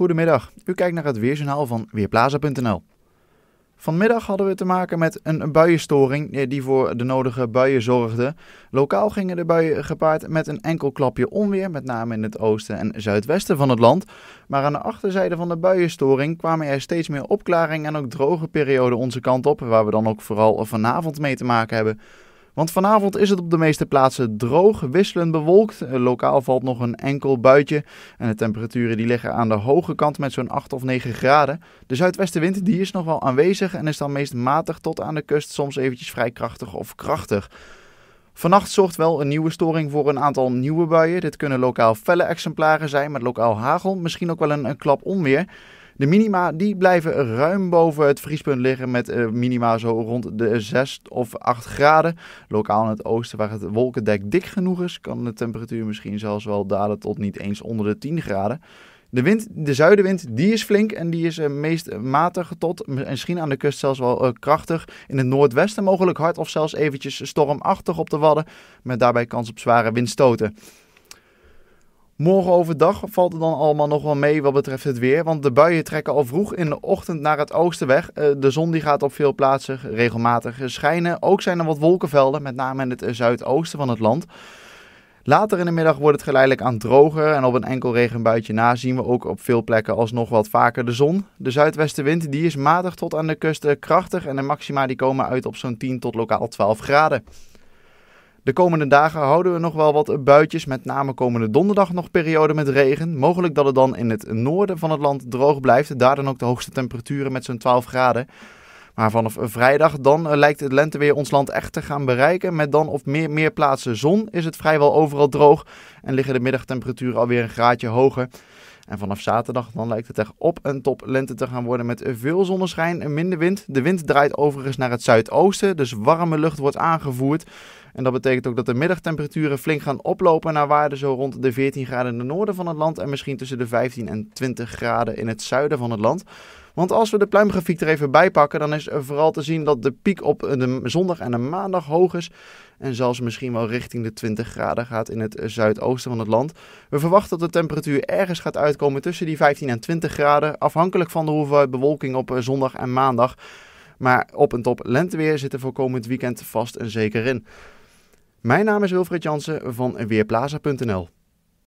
Goedemiddag, u kijkt naar het weerjournaal van Weerplaza.nl. Vanmiddag hadden we te maken met een buienstoring eh, die voor de nodige buien zorgde. Lokaal gingen de buien gepaard met een enkel klapje onweer, met name in het oosten en zuidwesten van het land. Maar aan de achterzijde van de buienstoring kwamen er steeds meer opklaringen en ook droge perioden onze kant op, waar we dan ook vooral vanavond mee te maken hebben. Want vanavond is het op de meeste plaatsen droog, wisselend bewolkt. Eh, lokaal valt nog een enkel buitje. En de temperaturen die liggen aan de hoge kant met zo'n 8 of 9 graden. De zuidwestenwind die is nog wel aanwezig en is dan meest matig tot aan de kust, soms eventjes vrij krachtig of krachtig. Vannacht zorgt wel een nieuwe storing voor een aantal nieuwe buien. Dit kunnen lokaal felle exemplaren zijn met lokaal hagel, misschien ook wel een klap onweer. De minima die blijven ruim boven het vriespunt liggen met eh, minima zo rond de 6 of 8 graden. Lokaal in het oosten waar het wolkendek dik genoeg is, kan de temperatuur misschien zelfs wel dalen tot niet eens onder de 10 graden. De, wind, de zuidenwind, die is flink en die is eh, meest matig tot misschien aan de kust zelfs wel eh, krachtig. In het noordwesten mogelijk hard of zelfs eventjes stormachtig op de wadden, met daarbij kans op zware windstoten. Morgen overdag valt het dan allemaal nog wel mee wat betreft het weer. Want de buien trekken al vroeg in de ochtend naar het oosten weg. Eh, de zon die gaat op veel plaatsen regelmatig schijnen. Ook zijn er wat wolkenvelden, met name in het zuidoosten van het land. Later in de middag wordt het geleidelijk aan droger en op een enkel regenbuitje na zien we ook op veel plekken alsnog wat vaker de zon. De zuidwestenwind die is matig tot aan de kust krachtig en de maxima die komen uit op zo'n 10 tot lokaal 12 graden. De komende dagen houden we nog wel wat buitjes, met name komende donderdag nog periode met regen. Mogelijk dat het dan in het noorden van het land droog blijft, daar dan ook de hoogste temperaturen met zo'n 12 graden. Maar vanaf vrijdag dan eh, lijkt het lenteweer ons land echt te gaan bereiken. Met dan op meer, meer plaatsen zon is het vrijwel overal droog en liggen de middagtemperaturen alweer een graadje hoger. En vanaf zaterdag dan lijkt het echt op een top lente te gaan worden met veel zonneschijn en minder wind. De wind draait overigens naar het zuidoosten, dus warme lucht wordt aangevoerd. En dat betekent ook dat de middagtemperaturen flink gaan oplopen naar waarden zo rond de 14 graden in het noorden van het land en misschien tussen de 15 en 20 graden in het zuiden van het land. Want als we de pluimgrafiek er even bij pakken, dan is vooral te zien dat de piek op de zondag en de maandag hoog is en zelfs misschien wel richting de 20 graden gaat in het eh, zuidoosten van het land. We verwachten dat de temperatuur ergens gaat uitkomen tussen die 15 en 20 graden, afhankelijk van de hoeveelheid bewolking op eh, zondag en maandag. Maar op en top lenteweer zit er voor komend weekend vast en zeker in. Mijn naam is Wilfred Jansen van Weerplaza.nl.